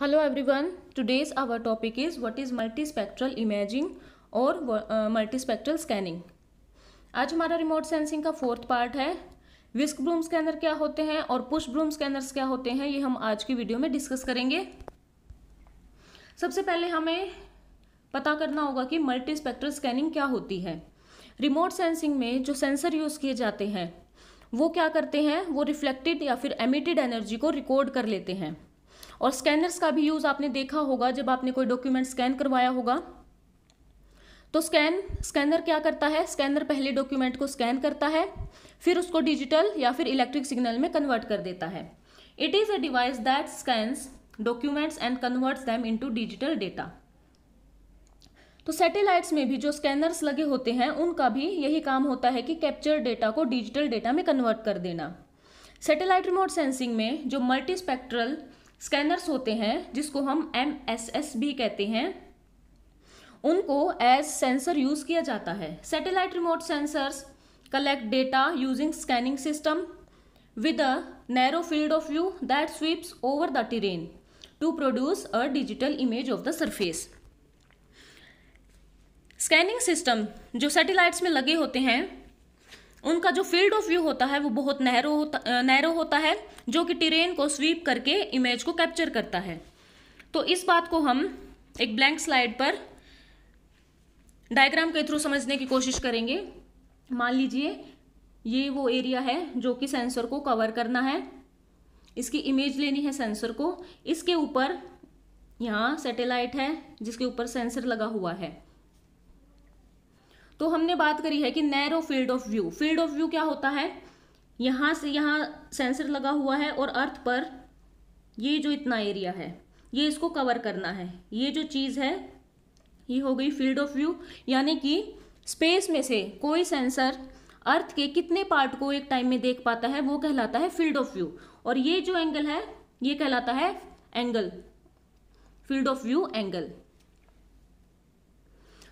hello everyone our topic is is is multi spectral imaging और multispectral scanning आज हमारा remote sensing का fourth part है whisk broom scanner क्या होते हैं और पुश ब्रूम स्कैनर्स क्या होते हैं ये हम आज की वीडियो में डिस्कस करेंगे सबसे पहले हमें पता करना होगा कि मल्टीस्पेक्ट्रल स्कैनिंग क्या होती है रिमोट सेंसिंग में जो सेंसर यूज़ किए जाते हैं वो क्या करते हैं वो रिफ्लेक्टेड या फिर एमिटेड एनर्जी को रिकॉर्ड कर लेते हैं और स्कैनर्स का भी यूज़ आपने देखा होगा जब आपने कोई डॉक्यूमेंट स्कैन करवाया होगा तो स्कैन स्कैनर क्या करता है स्कैनर पहले डॉक्यूमेंट को स्कैन करता है फिर उसको डिजिटल या फिर इलेक्ट्रिक सिग्नल में कन्वर्ट कर देता है it is a device that scans documents and converts them to digital data तो सैटेलाइट्स में भी जो स्कैनर्स लगे होते हैं उनका भी यही काम होता है कि कैप्चर डेटा को डिजिटल डेटा में कन्वर्ट कर देना सैटेलाइट रिमोट सेंसिंग में जो मल्टी स्पेक्ट्रल स्कैनर्स होते हैं जिसको हम एम एस एस भी कहते हैं उनको एज सेंसर यूज़ किया जाता है satellite remote sensors collect data using scanning system with a narrow field of view that sweeps over the terrain to produce a digital image of the surface scanning system जो satellites में लगे होते हैं उनका जो फील्ड ऑफ व्यू होता है वो बहुत नैरो होता नैरो होता है जो कि ट्रेन को स्वीप करके इमेज को कैप्चर करता है तो इस बात को हम एक ब्लैंक स्लाइड पर डायग्राम के थ्रू समझने की कोशिश करेंगे मान लीजिए ये वो एरिया है जो कि सेंसर को कवर करना है इसकी इमेज लेनी है सेंसर को इसके ऊपर यहाँ सैटेलाइट है जिसके ऊपर सेंसर लगा हुआ है तो हमने बात करी है कि narrow field of view field of view क्या होता है यहाँ से यहाँ सेंसर लगा हुआ है और अर्थ पर ये जो इतना एरिया है ये इसको कवर करना है ये जो चीज़ है ये हो गई फील्ड ऑफ व्यू यानी कि स्पेस में से कोई सेंसर अर्थ के कितने पार्ट को एक टाइम में देख पाता है वो कहलाता है फील्ड ऑफ व्यू और ये जो एंगल है ये कहलाता है angle field of view angle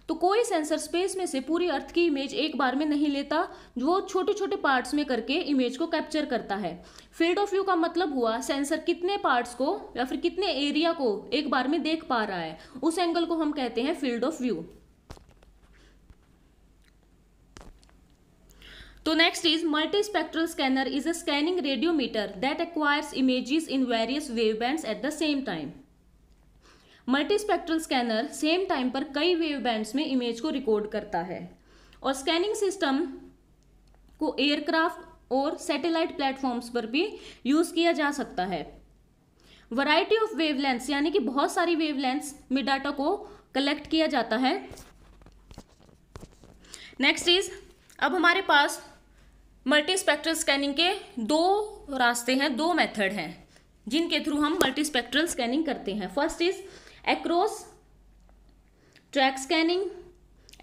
तो कोई सेंसर स्पेस में से पूरी अर्थ की इमेज एक बार में नहीं लेता वो छोटे छोटे पार्ट्स में करके इमेज को कैप्चर करता है फील्ड ऑफ व्यू का मतलब हुआ सेंसर कितने पार्ट्स को या फिर कितने एरिया को एक बार में देख पा रहा है उस एंगल को हम कहते हैं फील्ड ऑफ व्यू तो next is multi spectral scanner is a scanning radiometer that acquires images in various wave band at the same time multi spectral scanner same time पर कई वेव बैंड्स में image को record करता है और scanning system को aircraft और satellite platforms पर भी यूज़ किया जा सकता है वैरायटी ऑफ वेवलेंथ्स यानी कि बहुत सारी वेवलेंथ्स में डाटा को कलेक्ट किया जाता है नेक्स्ट इज अब हमारे पास मल्टी स्पेक्ट्रल स्कैनिंग के दो रास्ते हैं दो मेथड हैं जिनके थ्रू हम मल्टी स्पेक्ट्रल स्कैनिंग करते हैं first is across track scanning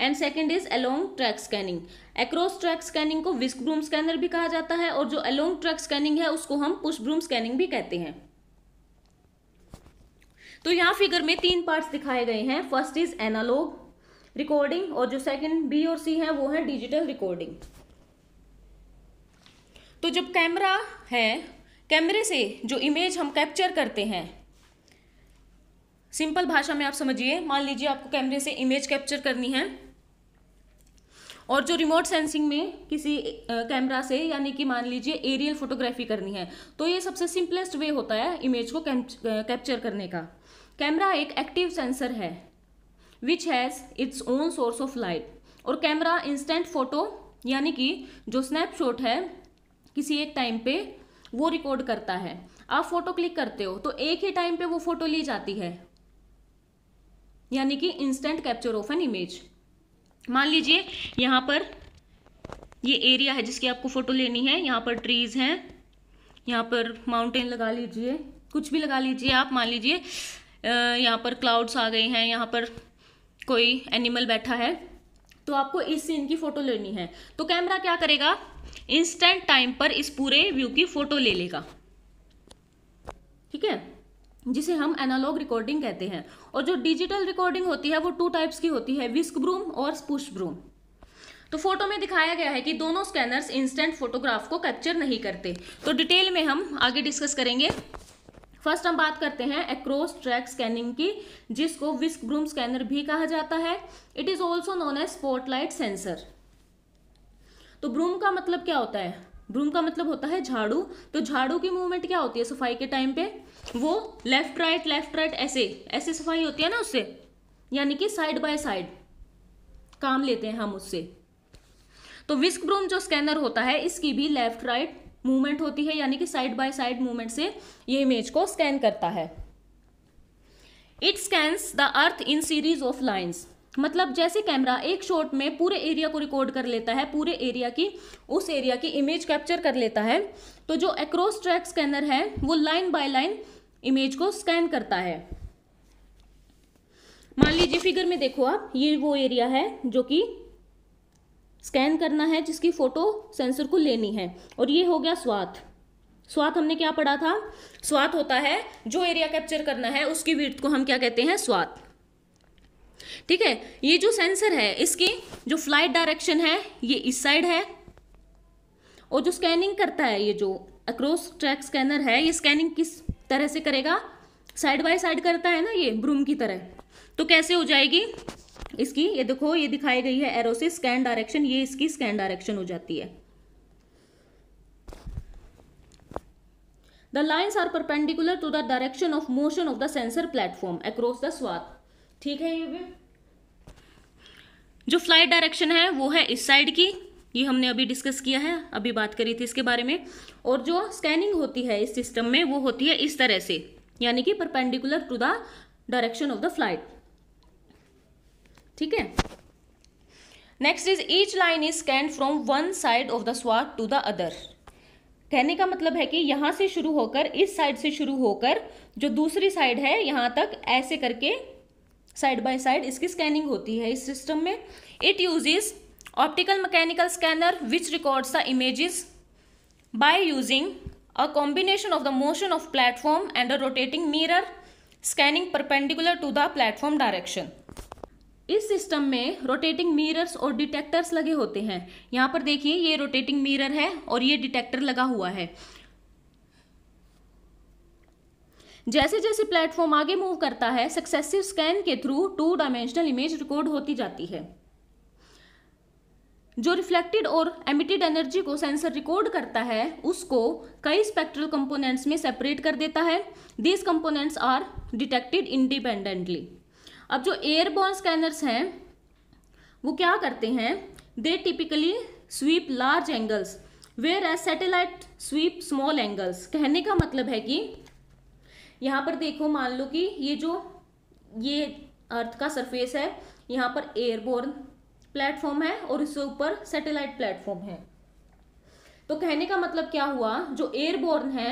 and second is along track scanning across track scanning को विस्क ब्रूम स्कैनर भी कहा जाता है और जो अलोंग ट्रैक स्कैनिंग है उसको हम पुश ब्रूम स्कैनिंग भी कहते हैं तो यहाँ फिगर में तीन पार्ट्स दिखाए गए हैं फर्स्ट इज एनालॉग रिकॉर्डिंग और जो सेकेंड बी और सी है वो है डिजिटल रिकॉर्डिंग तो जब कैमरा है कैमरे से जो इमेज हम कैप्चर करते हैं सिंपल भाषा में आप समझिए मान लीजिए आपको कैमरे से इमेज कैप्चर करनी है और जो रिमोट सेंसिंग में किसी कैमरा से यानी कि मान लीजिए एरियल फोटोग्राफी करनी है तो ये सबसे सिंपलेस्ट वे होता है इमेज को कैप्चर करने का कैमरा एक एक्टिव सेंसर है which has its own source of light और कैमरा इंस्टेंट फोटो यानी कि जो स्नैपशॉट है किसी एक टाइम पे वो रिकॉर्ड करता है आप फोटो क्लिक करते हो तो एक ही टाइम पे वो फोटो ली जाती है यानी कि instant capture of an image मान लीजिए यहाँ पर ये एरिया है जिसकी आपको फ़ोटो लेनी है यहाँ पर ट्रीज़ हैं यहाँ पर माउंटेन लगा लीजिए कुछ भी लगा लीजिए आप मान लीजिए यहाँ पर क्लाउड्स आ गए हैं यहाँ पर कोई एनिमल बैठा है तो आपको इस सीन की फ़ोटो लेनी है तो कैमरा क्या करेगा इंस्टेंट टाइम पर इस पूरे व्यू की फ़ोटो ले लेगा ठीक है जिसे हम एनालॉग रिकॉर्डिंग कहते हैं और जो डिजिटल रिकॉर्डिंग होती है वो टू टाइप्स की होती है विस्क ब्रूम और स्पुश ब्रूम तो फोटो में दिखाया गया है कि दोनों स्कैनर्स इंस्टेंट फोटोग्राफ को कैप्चर नहीं करते तो डिटेल में हम आगे डिस्कस करेंगे फर्स्ट हम बात करते हैं एक्रॉस ट्रैक स्कैनिंग की जिसको विस्क ब्रूम स्कैनर भी कहा जाता है it is also known as spotlight sensor तो ब्रूम का मतलब क्या होता है ब्रूम का मतलब होता है झाड़ू तो झाड़ू की मूवमेंट क्या होती है सफाई के टाइम पे वो लेफ्ट राइट लेफ्ट राइट ऐसे ऐसे सफाई होती है ना उससे यानी कि साइड बाय साइड काम लेते हैं हम उससे तो विस्क ब्रूम जो स्कैनर होता है इसकी भी लेफ्ट राइट मूवमेंट होती है यानी कि साइड बाय साइड मूवमेंट से ये इमेज को स्कैन करता है it scans the earth in series of lines मतलब जैसे कैमरा एक शॉट में पूरे एरिया को रिकॉर्ड कर लेता है पूरे एरिया की उस एरिया की इमेज कैप्चर कर लेता है तो जो एक्रोस ट्रैक स्कैनर है वो लाइन बाय लाइन इमेज को स्कैन करता है मान लीजिए फिगर में देखो आप ये वो एरिया है जो कि स्कैन करना है जिसकी फ़ोटो सेंसर को लेनी है और ये हो गया स्वाथ स्वाथ हमने क्या पढ़ा था स्वाथ होता है जो एरिया कैप्चर करना है उसकी वीर्थ को हम क्या कहते हैं स्वाथ ठीक है ये जो सेंसर है इसकी जो फ्लाइट डायरेक्शन है ये इस साइड है और जो स्कैनिंग करता है ये जो अक्रॉस ट्रैक स्कैनर है ये स्कैनिंग किस तरह से करेगा साइड बाय साइड करता है ना ये ब्रूम की तरह तो कैसे हो जाएगी इसकी ये देखो ये दिखाई गई है एरो से स्कैन डायरेक्शन ये इसकी स्कैन डायरेक्शन हो जाती है the lines are perpendicular to the direction of motion of the sensor platform across the swath ठीक है ये भी जो फ्लाइट डायरेक्शन है वो है इस साइड की ये हमने अभी डिस्कस किया है अभी बात करी थी इसके बारे में और जो स्कैनिंग होती है इस सिस्टम में वो होती है इस तरह से यानी कि perpendicular to the direction of the flight ठीक है next is each line is scan from one side of the swath to the other कहने का मतलब है कि यहां से शुरू होकर इस साइड से शुरू होकर जो दूसरी साइड है यहां तक ऐसे करके साइड बाय साइड इसकी स्कैनिंग होती है इस सिस्टम में it uses optical mechanical scanner which records the images by using a combination of the motion of platform and a rotating mirror scanning perpendicular to the platform direction इस system में rotating mirrors और detectors लगे होते हैं यहाँ पर देखिए ये रोटेटिंग मिरर है और ये डिटेक्टर लगा हुआ है जैसे जैसे प्लेटफॉर्म आगे मूव करता है सक्सेसिव स्कैन के through two dimensional image record होती जाती है जो रिफ्लेक्टेड और एमिटेड एनर्जी को सेंसर रिकॉर्ड करता है उसको कई स्पेक्ट्रल कंपोनेंट्स में सेपरेट कर देता है these components are detected independently अब जो एयरबॉर्न स्कैनर्स हैं वो क्या करते हैं they typically sweep large angles whereas satellite sweep small angles कहने का मतलब है कि यहाँ पर देखो मान लो कि ये जो ये अर्थ का सरफेस है यहाँ पर एयरबोर्न प्लेटफॉर्म है और इसके ऊपर सैटेलाइट प्लेटफॉर्म है तो कहने का मतलब क्या हुआ जो एयरबोर्न है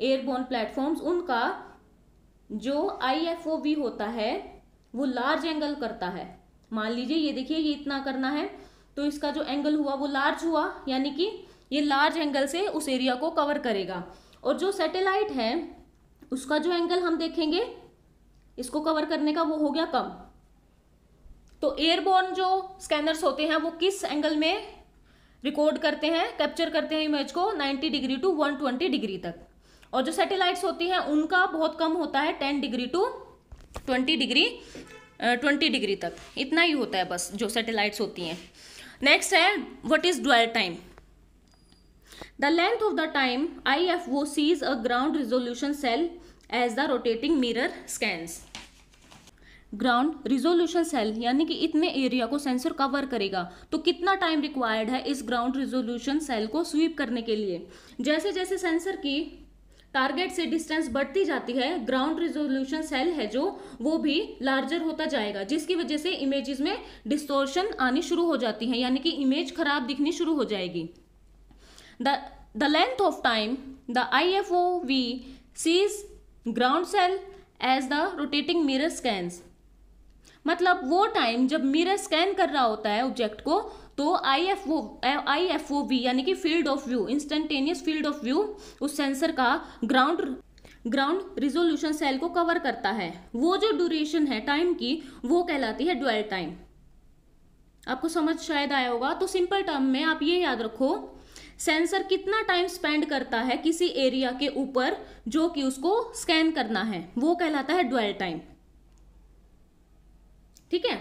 एयरबोर्न प्लेटफॉर्म्स उनका जो आई होता है वो लार्ज एंगल करता है मान लीजिए ये देखिए ये इतना करना है तो इसका जो एंगल हुआ वो लार्ज हुआ यानी कि ये लार्ज एंगल से उस एरिया को कवर करेगा और जो सैटेलाइट है उसका जो एंगल हम देखेंगे इसको कवर करने का वो हो गया कम तो एयरबोर्न जो स्कैनर्स होते हैं वो किस एंगल में रिकॉर्ड करते हैं कैप्चर करते हैं इमेज को 90 डिग्री टू 120 डिग्री तक और जो सैटेलाइट्स होती हैं उनका बहुत कम होता है 10 degree to 20 degree twenty degree तक इतना ही होता है बस जो सैटेलाइट्स होती हैं नेक्स्ट है what is dwell time the length of the time I F O V sees a ground resolution cell as the rotating mirror scans ground resolution cell यानी कि इतने एरिया को सेंसर कवर करेगा तो कितना टाइम रिक्वायर्ड है इस ग्राउंड रिजोल्यूशन सेल को स्वीप करने के लिए जैसे जैसे सेंसर की टारगेट से डिस्टेंस बढ़ती जाती है ग्राउंड रिजोल्यूशन सेल है जो वो भी लार्जर होता जाएगा जिसकी वजह से इमेजेस में डिस्टोर्शन आनी शुरू हो जाती है यानी कि इमेज खराब दिखनी शुरू हो जाएगी The, the length of time the IFOV sees ground cell as the rotating mirror scans मतलब वो टाइम जब मिरर स्कैन कर रहा होता है ऑब्जेक्ट को तो I F O I F O V यानी कि field of view instantaneous field of view उस सेंसर का ग्राउंड ग्राउंड रिजोल्यूशन सेल को कवर करता है वो जो ड्यूरेशन है टाइम की वो कहलाती है ड्वेल टाइम आपको समझ शायद आया होगा तो सिंपल टर्म में आप ये याद रखो सेंसर कितना टाइम स्पेंड करता है किसी एरिया के ऊपर जो कि उसको स्कैन करना है वो कहलाता है ड्वेल टाइम ठीक है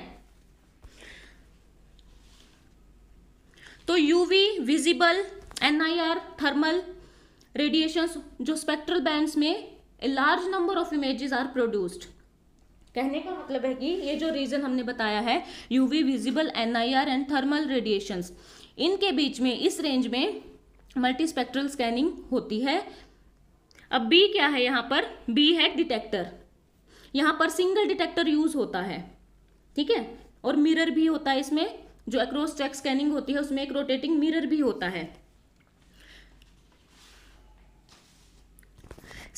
तो UV visible NIR thermal radiations जो स्पेक्ट्रल बैंड्स में large number of images are produced कहने का मतलब है कि ये जो रीजन हमने बताया है UV visible NIR and thermal radiations इनके बीच में इस रेंज में मल्टी स्पेक्ट्रल स्कैनिंग होती है अब बी क्या है यहाँ पर बी है डिटेक्टर यहाँ पर सिंगल डिटेक्टर यूज होता है ठीक है और मिरर भी होता है इसमें जो एक्रॉस चेक स्कैनिंग होती है उसमें एक रोटेटिंग मिरर भी होता है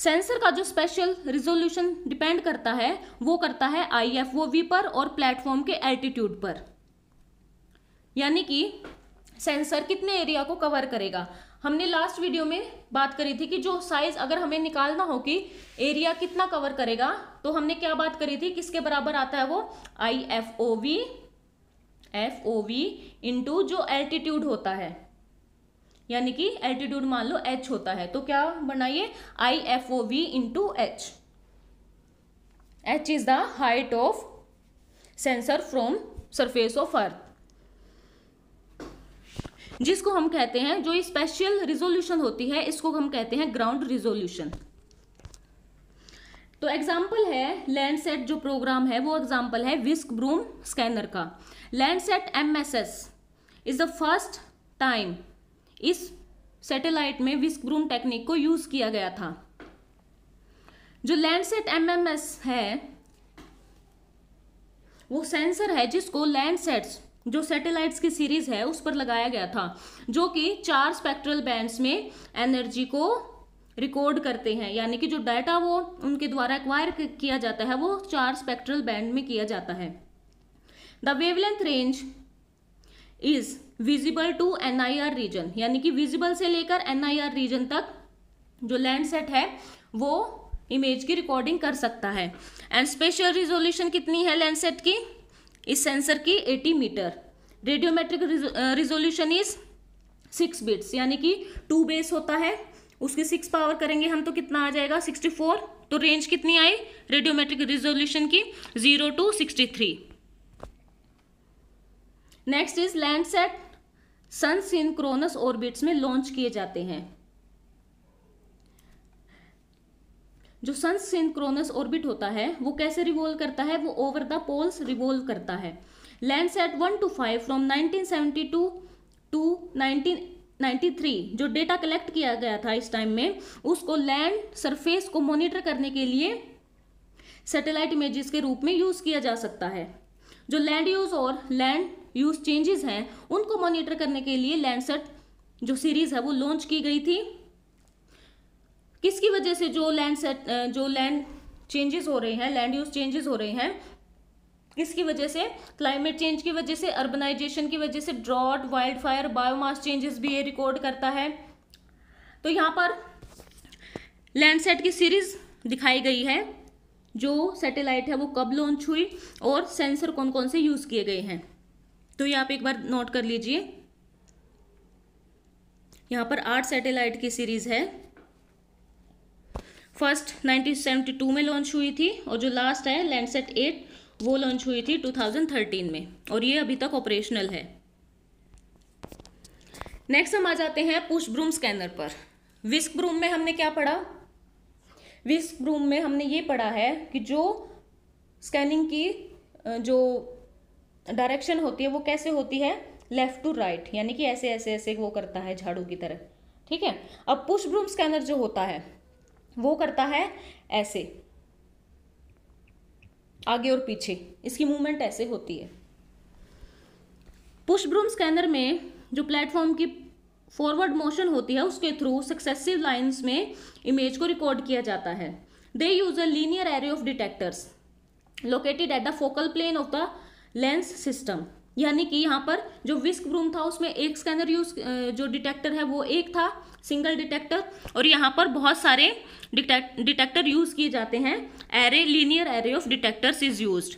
सेंसर का जो स्पेशल रिजोल्यूशन डिपेंड करता है वो करता है आई एफ ओ वी पर और प्लेटफॉर्म के एल्टीट्यूड पर यानी कि सेंसर कितने एरिया को कवर करेगा हमने लास्ट वीडियो में बात करी थी कि जो साइज अगर हमें निकालना हो कि एरिया कितना कवर करेगा तो हमने क्या बात करी थी किसके बराबर आता है वो I F O V F O V into जो एल्टीट्यूड होता है यानी कि एल्टीट्यूड मान लो एच होता है तो क्या बनाइए I F O V into H H is the height of sensor from surface of earth जिसको हम कहते हैं जो स्पेशल रिजोल्यूशन होती है इसको हम कहते हैं ग्राउंड रिजोल्यूशन तो एग्जाम्पल है लैंडसेट जो प्रोग्राम है वो एग्जाम्पल है विस्क ब्रूम स्कैनर का Landsat M S S is the first time इस सैटेलाइट में विस्क ब्रूम टेक्निक को यूज़ किया गया था जो लैंडसेट एम एम एस है वो सेंसर है जिसको लैंडसेट्स जो सैटेलाइट्स की सीरीज है उस पर लगाया गया था जो कि चार स्पेक्ट्रल बैंड्स में एनर्जी को रिकॉर्ड करते हैं यानी कि जो डाटा वो उनके द्वारा एक्वायर किया जाता है वो चार स्पेक्ट्रल बैंड में किया जाता है the wavelength range is visible to N I R region यानी कि विजिबल से लेकर एन आई आर रीजन तक जो लैंड सेट है वो इमेज की रिकॉर्डिंग कर सकता है एंड स्पेशल रिजोल्यूशन कितनी है लैंड सेट की इस सेंसर की 80 meter radiometric resolution is six bits यानी कि टू बेस होता है उसकी सिक्स पावर करेंगे हम तो कितना आ जाएगा सिक्सटी फोर तो रेंज कितनी आई रेडियोमेट्रिक रिजोल्यूशन की zero to sixty three next is Landsat sun synchronous orbits में लॉन्च किए जाते हैं जो सन सिंक्रोनस ऑर्बिट होता है वो कैसे रिवॉल्व करता है वो ओवर द पोल्स रिवॉल्व करता है Landsat one to five from nineteen seventy two to nineteen three जो डेटा कलेक्ट किया गया था इस टाइम में उसको लैंड सरफेस को मॉनिटर करने के लिए सैटेलाइट इमेजेस के रूप में यूज़ किया जा सकता है जो लैंड यूज़ और लैंड यूज़ चेंजेस हैं उनको मॉनिटर करने के लिए लैंडसेट जो सीरीज़ है वो लॉन्च की गई थी किसकी वजह से जो लैंड सेट जो लैंड चेंजेस हो रहे हैं लैंड यूज चेंजेस हो रहे हैं किसकी वजह से क्लाइमेट चेंज की वजह से अर्बनाइजेशन की वजह से drought wild fire biomass changes भी ये रिकॉर्ड करता है तो यहाँ पर लैंड सेट की सीरीज दिखाई गई है जो सैटेलाइट है वो कब लॉन्च हुई और सेंसर कौन कौन से यूज़ किए गए हैं तो ये आप एक बार नोट कर लीजिए यहाँ पर आठ सैटेलाइट की सीरीज़ है फर्स्ट 1972 में लॉन्च हुई थी और जो लास्ट है लैंडसेट एट वो लॉन्च हुई थी 2013 में और ये अभी तक ऑपरेशनल है नेक्स्ट हम आ जाते हैं पुश ब्रूम स्कैनर पर विस्क ब्रूम में हमने क्या पढ़ा विस्क ब्रूम में हमने ये पढ़ा है कि जो स्कैनिंग की जो डायरेक्शन होती है वो कैसे होती है लेफ़्ट टू राइट यानी कि ऐसे ऐसे ऐसे वो करता है झाड़ू की तरह ठीक है अब पुश ब्रूम स्कैनर जो होता है वो करता है ऐसे आगे और पीछे इसकी मूवमेंट ऐसे होती है पुश ब्रूम स्कैनर में जो प्लेटफॉर्म की फॉरवर्ड मोशन होती है उसके थ्रू सक्सेसिव लाइंस में इमेज को रिकॉर्ड किया जाता है they use a linear area of detectors located at the focal plane of the lens system यानी कि यहाँ पर जो विस्क ब्रूम था उसमें एक स्कैनर यूज जो डिटेक्टर है वो एक था सिंगल डिटेक्टर और यहाँ पर बहुत सारे डिटेक्टर यूज किए जाते हैं array linear array of detectors is use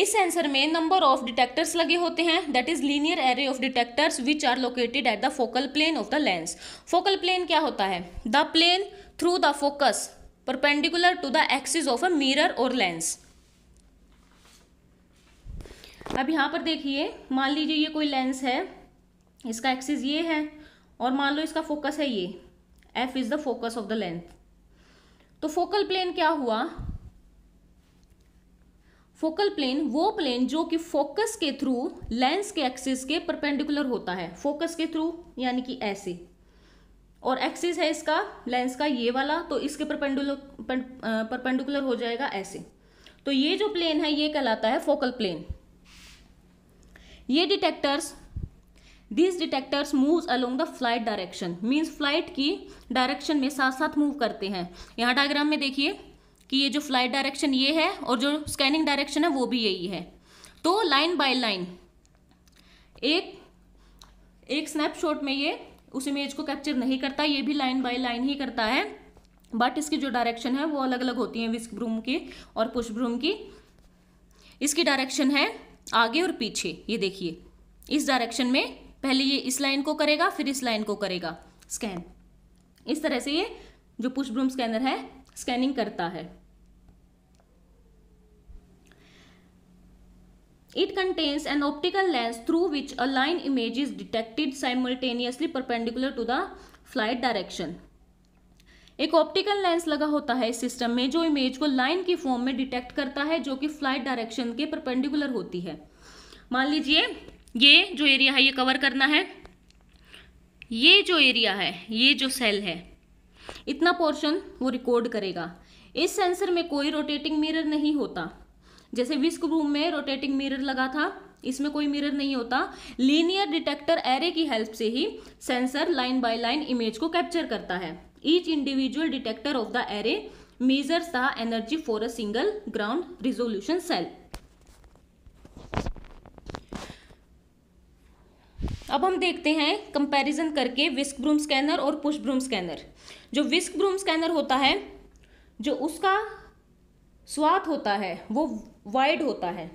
इस सेंसर में नंबर ऑफ डिटेक्टर्स लगे होते हैं that is linear array of detectors which are located at the focal plane of the lens focal plane क्या होता है the plane through the focus perpendicular to the axis of a mirror और lens अब यहाँ पर देखिए मान लीजिए ये कोई लेंस है इसका एक्सिस ये है और मान लो इसका फोकस है ये F is the focus of the length तो फोकल प्लेन क्या हुआ फोकल प्लेन वो प्लेन जो कि फोकस के थ्रू लेंस के एक्सिस के परपेंडिकुलर होता है फोकस के थ्रू यानी कि ऐसे और एक्सिस है इसका लेंस का ये वाला तो इसके परपेंडुलर परपेंडिकुलर हो जाएगा ऐसे तो ये जो प्लेन है ये कहलाता है फोकल प्लेन ये detectors this detectors moves along the flight direction means flight की डायरेक्शन में साथ साथ मूव करते हैं यहाँ डायग्राम में देखिए कि ये जो फ्लाइट डायरेक्शन ये है और जो स्कैनिंग डायरेक्शन है वो भी यही है तो लाइन बाय लाइन एक एक स्नैपशॉट में ये उस इमेज को कैप्चर नहीं करता ये भी लाइन बाय लाइन ही करता है बट इसकी जो डायरेक्शन है वो अलग अलग होती है विस्क ब्रूम की और पुष्प ब्रूम की इसकी डायरेक्शन है आगे और पीछे ये देखिए इस डायरेक्शन में पहले ये इस लाइन को करेगा फिर इस लाइन को करेगा स्कैन इस तरह से ये जो पुश ब्रूम स्कैनर है स्कैनिंग करता है it contains an optical lens through which a line image is detected simultaneously perpendicular to the flight direction एक ऑप्टिकल लेंस लगा होता है इस सिस्टम में जो इमेज को लाइन की फॉर्म में डिटेक्ट करता है जो कि फ्लाइट डायरेक्शन के परपेंडिकुलर होती है मान लीजिए ये जो एरिया है ये कवर करना है ये जो एरिया है ये जो सेल है इतना पोर्शन वो रिकॉर्ड करेगा इस सेंसर में कोई रोटेटिंग मिरर नहीं होता जैसे विस्क रूम में रोटेटिंग मिरर लगा था इसमें कोई मिरर नहीं होता लीनियर डिटेक्टर एरे की हेल्प से ही sensor line by line image को कैप्चर करता है each individual detector of the array measure the energy for a single ground resolution cell अब हम देखते हैं कंपैरिजन करके विस्क ब्रूम स्कैनर और पुश ब्रूम स्कैनर जो विस्क ब्रूम स्कैनर होता है जो उसका स्वाद होता है वो वाइड होता है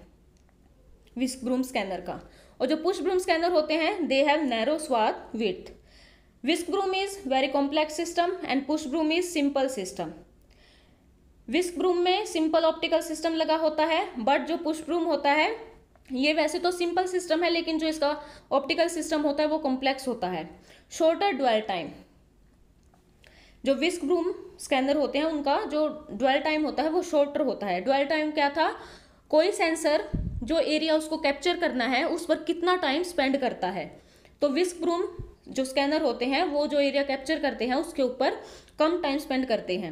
विस्क ब्रूम स्कैनर का और जो पुश ब्रूम स्कैनर होते हैं they have narrow swath with Whisk broom is very complex system and push broom is simple system. Whisk broom में सिंपल ऑप्टिकल सिस्टम लगा होता है बट जो पुश ब्रूम होता है ये वैसे तो सिंपल सिस्टम है लेकिन जो इसका ऑप्टिकल सिस्टम होता है वो कॉम्प्लेक्स होता है शॉर्टर ड्वेल टाइम जो विस्क ब्रूम स्कैनर होते हैं उनका जो ड्वेल टाइम होता है वो शॉर्टर होता है ड्वेल टाइम क्या था कोई सेंसर जो एरिया उसको कैप्चर करना है उस पर कितना टाइम स्पेंड करता है तो विस्क ब्रूम जो स्कैनर होते हैं वो जो एरिया कैप्चर करते हैं उसके ऊपर कम टाइम स्पेंड करते हैं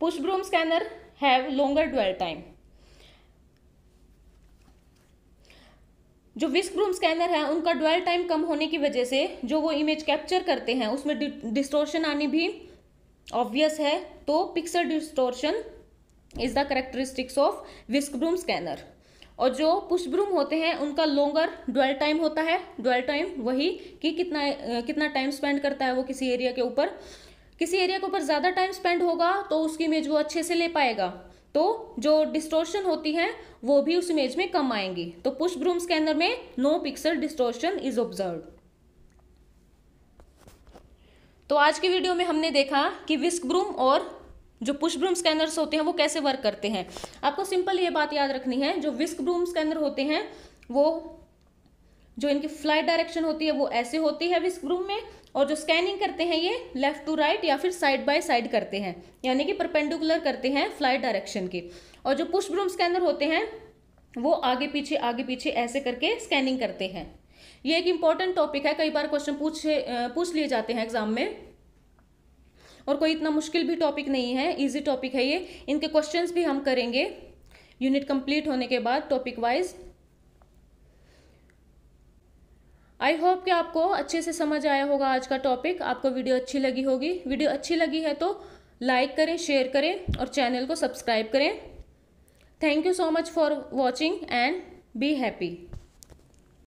push broom scanner have longer dwell time जो विस्क ब्रूम स्कैनर है उनका ड्वेल टाइम कम होने की वजह से जो वो इमेज कैप्चर करते हैं उसमें डिस्टोर्शन आनी भी ऑब्वियस है तो pixel distortion is the characteristics of whisk broom scanner और जो पुष्प्रूम होते हैं उनका लोंगर डोयल टाइम होता है डोयल टाइम वही कि कितना कितना टाइम स्पेंड करता है वो किसी एरिया के ऊपर किसी एरिया के ऊपर ज़्यादा टाइम स्पेंड होगा तो उसकी इमेज वो अच्छे से ले पाएगा तो जो डिस्टोर्शन होती है वो भी उस इमेज में कम आएंगी तो पुष्प ब्रूम स्कैनर में no pixel distortion is observe तो आज की वीडियो में हमने देखा कि विस्क ब्रूम और जो पुश ब्रूम स्कैनर्स होते हैं वो कैसे वर्क करते हैं आपको सिंपल ये बात याद रखनी है जो विस्क ब्रूम स्कैनर होते हैं वो जो इनकी फ्लाइट डायरेक्शन होती है वो ऐसे होती है विस्क ब्रूम में और जो स्कैनिंग करते हैं ये लेफ्ट टू राइट या फिर साइड बाय साइड करते हैं यानी कि परपेंडिकुलर करते हैं फ्लाइट डायरेक्शन की और जो पुश ब्रूम स्कैनर होते हैं वो आगे पीछे आगे पीछे ऐसे करके स्कैनिंग करते हैं ये एक इंपॉर्टेंट टॉपिक है कई बार क्वेश्चन पूछे पूछ लिए जाते हैं एग्जाम में और कोई इतना मुश्किल भी टॉपिक नहीं है ईजी टॉपिक है ये इनके क्वेश्चन भी हम करेंगे यूनिट कंप्लीट होने के बाद टॉपिक वाइज आई होप कि आपको अच्छे से समझ आया होगा आज का टॉपिक आपको वीडियो अच्छी लगी होगी वीडियो अच्छी लगी है तो लाइक करें शेयर करें और चैनल को सब्सक्राइब करें thank you so much for watching and be happy